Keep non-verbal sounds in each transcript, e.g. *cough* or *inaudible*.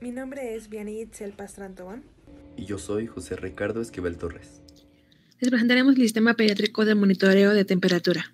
Mi nombre es Vianney Itzel Y yo soy José Ricardo Esquivel Torres. Les presentaremos el sistema pediátrico de monitoreo de temperatura.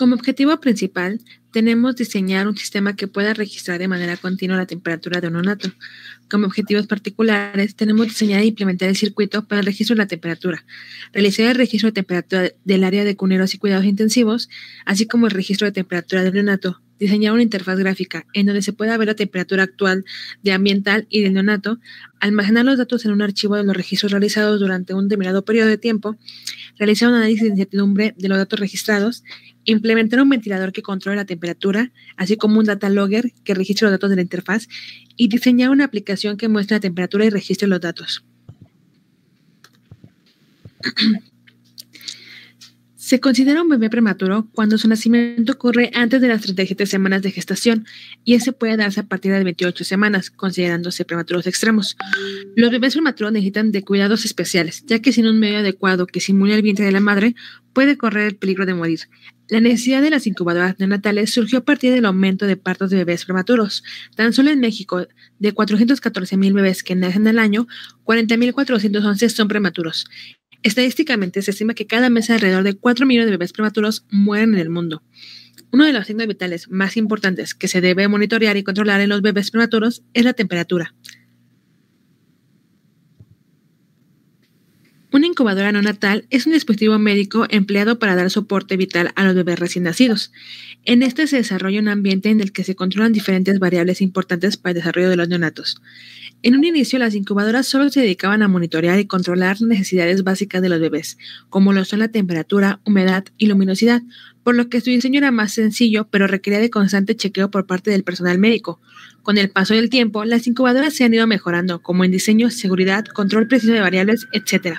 Como objetivo principal, tenemos diseñar un sistema que pueda registrar de manera continua la temperatura de un neonato. Como objetivos particulares, tenemos diseñar e implementar el circuito para el registro de la temperatura, realizar el registro de temperatura del área de cuneros y cuidados intensivos, así como el registro de temperatura del neonato, diseñar una interfaz gráfica en donde se pueda ver la temperatura actual de ambiental y del neonato, almacenar los datos en un archivo de los registros realizados durante un determinado periodo de tiempo, realizar un análisis de incertidumbre de los datos registrados, implementar un ventilador que controle la temperatura, así como un data logger que registre los datos de la interfaz y diseñar una aplicación que muestre la temperatura y registre los datos. *clears throat* Se considera un bebé prematuro cuando su nacimiento ocurre antes de las 37 semanas de gestación y ese puede darse a partir de 28 semanas, considerándose prematuros extremos. Los bebés prematuros necesitan de cuidados especiales, ya que sin un medio adecuado que simule el vientre de la madre, puede correr el peligro de morir. La necesidad de las incubadoras neonatales surgió a partir del aumento de partos de bebés prematuros. Tan solo en México, de 414.000 bebés que nacen al año, 40.411 son prematuros. Estadísticamente se estima que cada mes alrededor de 4 millones de bebés prematuros mueren en el mundo. Uno de los signos vitales más importantes que se debe monitorear y controlar en los bebés prematuros es la temperatura, Una incubadora neonatal es un dispositivo médico empleado para dar soporte vital a los bebés recién nacidos. En este se desarrolla un ambiente en el que se controlan diferentes variables importantes para el desarrollo de los neonatos. En un inicio, las incubadoras solo se dedicaban a monitorear y controlar necesidades básicas de los bebés, como lo son la temperatura, humedad y luminosidad, por lo que su diseño era más sencillo, pero requería de constante chequeo por parte del personal médico. Con el paso del tiempo, las incubadoras se han ido mejorando, como en diseño, seguridad, control preciso de variables, etc.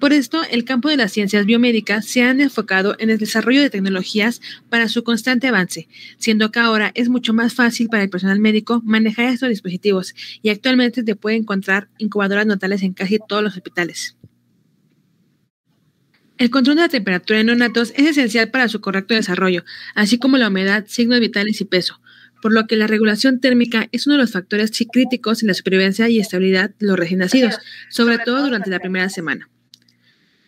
Por esto, el campo de las ciencias biomédicas se han enfocado en el desarrollo de tecnologías para su constante avance, siendo que ahora es mucho más fácil para el personal médico manejar estos dispositivos y actualmente se puede encontrar incubadoras notales en casi todos los hospitales. El control de la temperatura en neonatos es esencial para su correcto desarrollo, así como la humedad, signos vitales y peso, por lo que la regulación térmica es uno de los factores críticos en la supervivencia y estabilidad de los recién nacidos, sobre todo durante la primera semana.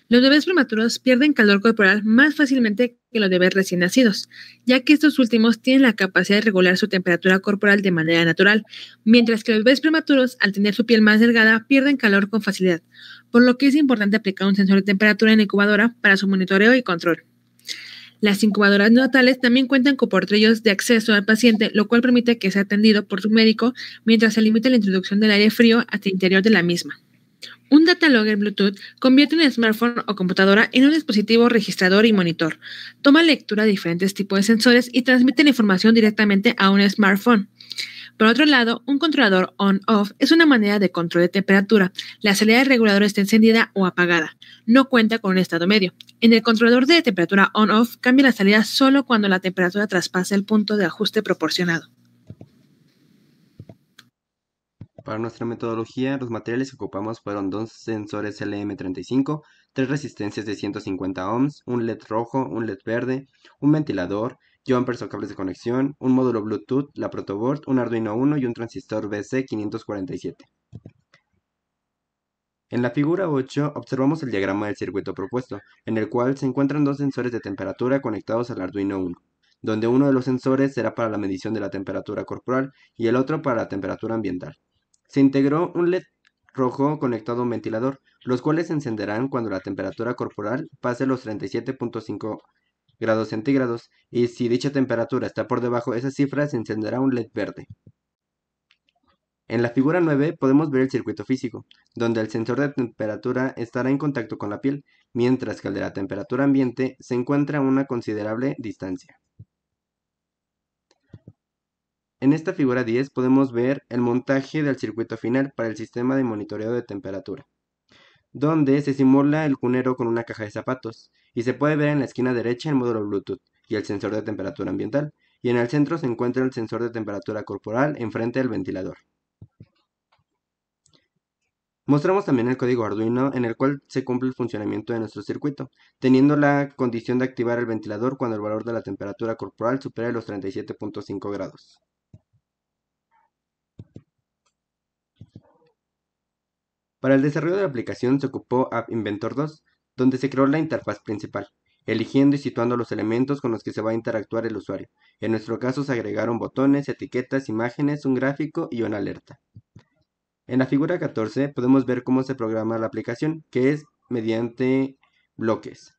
Los bebés prematuros pierden calor corporal más fácilmente que los bebés recién nacidos, ya que estos últimos tienen la capacidad de regular su temperatura corporal de manera natural, mientras que los bebés prematuros, al tener su piel más delgada, pierden calor con facilidad, por lo que es importante aplicar un sensor de temperatura en incubadora para su monitoreo y control. Las incubadoras natales también cuentan con portillos de acceso al paciente, lo cual permite que sea atendido por su médico mientras se limita la introducción del aire frío hasta el interior de la misma. Un data logger Bluetooth convierte un smartphone o computadora en un dispositivo registrador y monitor. Toma lectura de diferentes tipos de sensores y transmite la información directamente a un smartphone. Por otro lado, un controlador on-off es una manera de control de temperatura. La salida del regulador está encendida o apagada. No cuenta con un estado medio. En el controlador de temperatura on-off cambia la salida solo cuando la temperatura traspasa el punto de ajuste proporcionado. Para nuestra metodología, los materiales que ocupamos fueron dos sensores LM35, tres resistencias de 150 ohms, un LED rojo, un LED verde, un ventilador, jumpers o cables de conexión, un módulo Bluetooth, la protoboard, un Arduino 1 y un transistor BC547. En la figura 8 observamos el diagrama del circuito propuesto, en el cual se encuentran dos sensores de temperatura conectados al Arduino 1, donde uno de los sensores será para la medición de la temperatura corporal y el otro para la temperatura ambiental. Se integró un LED rojo conectado a un ventilador, los cuales se encenderán cuando la temperatura corporal pase los 37.5 grados centígrados y si dicha temperatura está por debajo de esa cifra se encenderá un LED verde. En la figura 9 podemos ver el circuito físico, donde el sensor de temperatura estará en contacto con la piel, mientras que el de la temperatura ambiente se encuentra a una considerable distancia. En esta figura 10 podemos ver el montaje del circuito final para el sistema de monitoreo de temperatura, donde se simula el cunero con una caja de zapatos, y se puede ver en la esquina derecha el módulo Bluetooth y el sensor de temperatura ambiental, y en el centro se encuentra el sensor de temperatura corporal enfrente del ventilador. Mostramos también el código Arduino en el cual se cumple el funcionamiento de nuestro circuito, teniendo la condición de activar el ventilador cuando el valor de la temperatura corporal supere los 37.5 grados. Para el desarrollo de la aplicación se ocupó App Inventor 2, donde se creó la interfaz principal, eligiendo y situando los elementos con los que se va a interactuar el usuario. En nuestro caso se agregaron botones, etiquetas, imágenes, un gráfico y una alerta. En la figura 14 podemos ver cómo se programa la aplicación, que es mediante bloques.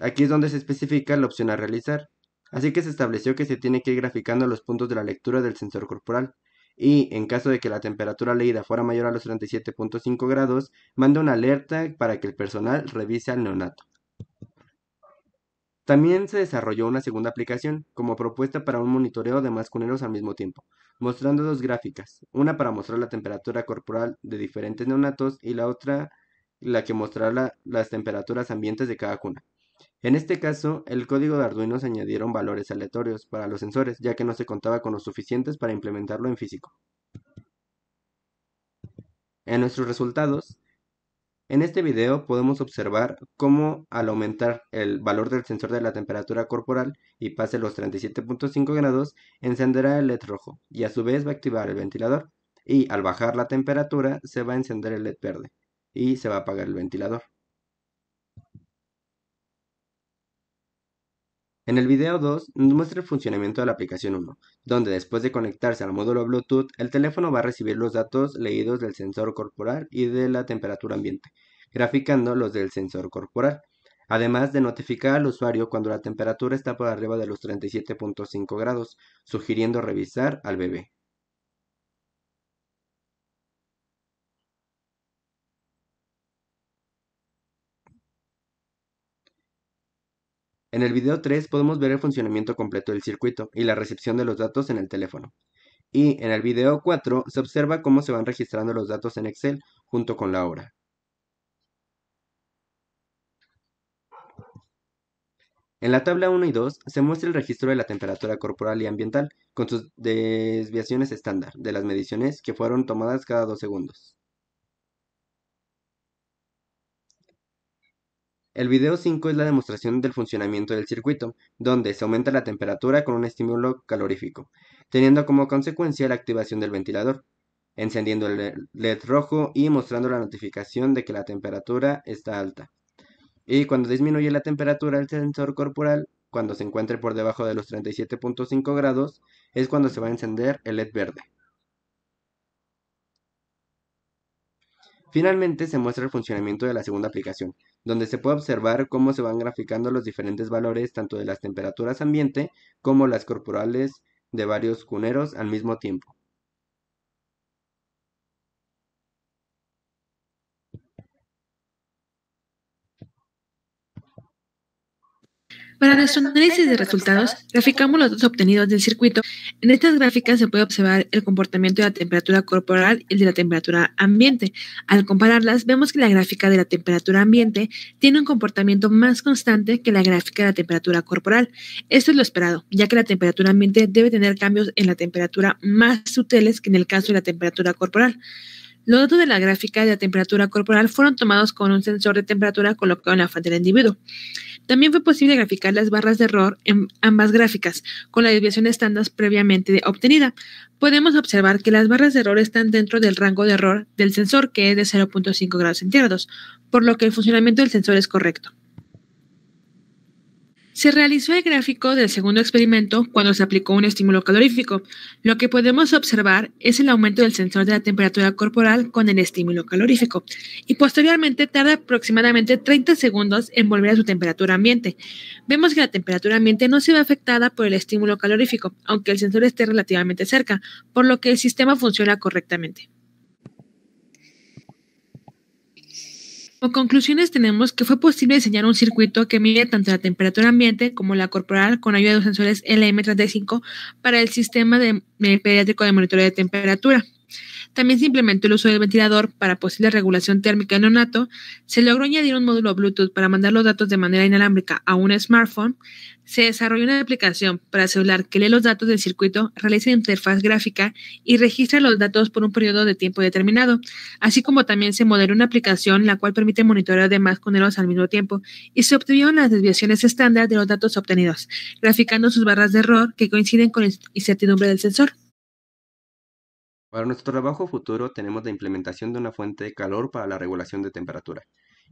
Aquí es donde se especifica la opción a realizar, así que se estableció que se tiene que ir graficando los puntos de la lectura del sensor corporal, y en caso de que la temperatura leída fuera mayor a los 37.5 grados, manda una alerta para que el personal revise al neonato. También se desarrolló una segunda aplicación como propuesta para un monitoreo de más cuneros al mismo tiempo, mostrando dos gráficas, una para mostrar la temperatura corporal de diferentes neonatos y la otra la que mostrará las temperaturas ambientes de cada cuna. En este caso, el código de Arduino se añadieron valores aleatorios para los sensores, ya que no se contaba con los suficientes para implementarlo en físico. En nuestros resultados, en este video podemos observar cómo al aumentar el valor del sensor de la temperatura corporal y pase los 37.5 grados, encenderá el LED rojo y a su vez va a activar el ventilador y al bajar la temperatura se va a encender el LED verde y se va a apagar el ventilador. En el video 2 nos muestra el funcionamiento de la aplicación 1, donde después de conectarse al módulo Bluetooth, el teléfono va a recibir los datos leídos del sensor corporal y de la temperatura ambiente, graficando los del sensor corporal, además de notificar al usuario cuando la temperatura está por arriba de los 37.5 grados, sugiriendo revisar al bebé. En el video 3 podemos ver el funcionamiento completo del circuito y la recepción de los datos en el teléfono. Y en el video 4 se observa cómo se van registrando los datos en Excel junto con la hora. En la tabla 1 y 2 se muestra el registro de la temperatura corporal y ambiental con sus desviaciones estándar de las mediciones que fueron tomadas cada 2 segundos. El video 5 es la demostración del funcionamiento del circuito, donde se aumenta la temperatura con un estímulo calorífico, teniendo como consecuencia la activación del ventilador, encendiendo el LED rojo y mostrando la notificación de que la temperatura está alta. Y cuando disminuye la temperatura del sensor corporal, cuando se encuentre por debajo de los 37.5 grados, es cuando se va a encender el LED verde. Finalmente se muestra el funcionamiento de la segunda aplicación, donde se puede observar cómo se van graficando los diferentes valores tanto de las temperaturas ambiente como las corporales de varios cuneros al mismo tiempo. Para nuestro análisis de resultados, graficamos los datos obtenidos del circuito. En estas gráficas se puede observar el comportamiento de la temperatura corporal y el de la temperatura ambiente. Al compararlas, vemos que la gráfica de la temperatura ambiente tiene un comportamiento más constante que la gráfica de la temperatura corporal. Esto es lo esperado, ya que la temperatura ambiente debe tener cambios en la temperatura más sutiles que en el caso de la temperatura corporal. Los datos de la gráfica de la temperatura corporal fueron tomados con un sensor de temperatura colocado en la frente del individuo. También fue posible graficar las barras de error en ambas gráficas, con la desviación estándar previamente obtenida. Podemos observar que las barras de error están dentro del rango de error del sensor, que es de 0.5 grados centígrados, por lo que el funcionamiento del sensor es correcto. Se realizó el gráfico del segundo experimento cuando se aplicó un estímulo calorífico. Lo que podemos observar es el aumento del sensor de la temperatura corporal con el estímulo calorífico y posteriormente tarda aproximadamente 30 segundos en volver a su temperatura ambiente. Vemos que la temperatura ambiente no se ve afectada por el estímulo calorífico, aunque el sensor esté relativamente cerca, por lo que el sistema funciona correctamente. Como conclusiones tenemos que fue posible diseñar un circuito que mide tanto la temperatura ambiente como la corporal con ayuda de los sensores LM35 para el sistema de, pediátrico de monitoreo de temperatura. También se implementó el uso del ventilador para posible regulación térmica en neonato, se logró añadir un módulo Bluetooth para mandar los datos de manera inalámbrica a un smartphone, se desarrolló una aplicación para celular que lee los datos del circuito, realiza interfaz gráfica y registra los datos por un periodo de tiempo determinado, así como también se modeló una aplicación la cual permite monitorear de más coneros al mismo tiempo y se obtuvieron las desviaciones estándar de los datos obtenidos, graficando sus barras de error que coinciden con la incertidumbre del sensor. Para nuestro trabajo futuro tenemos la implementación de una fuente de calor para la regulación de temperatura,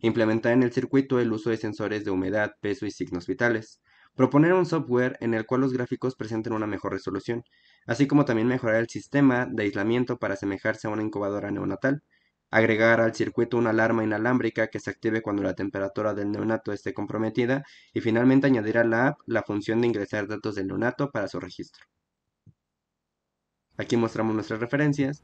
implementar en el circuito el uso de sensores de humedad, peso y signos vitales, proponer un software en el cual los gráficos presenten una mejor resolución, así como también mejorar el sistema de aislamiento para asemejarse a una incubadora neonatal, agregar al circuito una alarma inalámbrica que se active cuando la temperatura del neonato esté comprometida y finalmente añadir a la app la función de ingresar datos del neonato para su registro. Aquí mostramos nuestras referencias.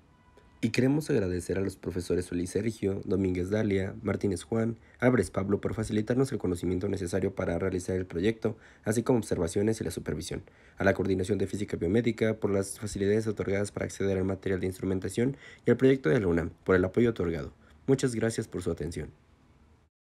Y queremos agradecer a los profesores Solís Sergio, Domínguez Dalia, Martínez Juan, Abres Pablo por facilitarnos el conocimiento necesario para realizar el proyecto, así como observaciones y la supervisión, a la coordinación de física biomédica por las facilidades otorgadas para acceder al material de instrumentación y al proyecto de la UNAM por el apoyo otorgado. Muchas gracias por su atención.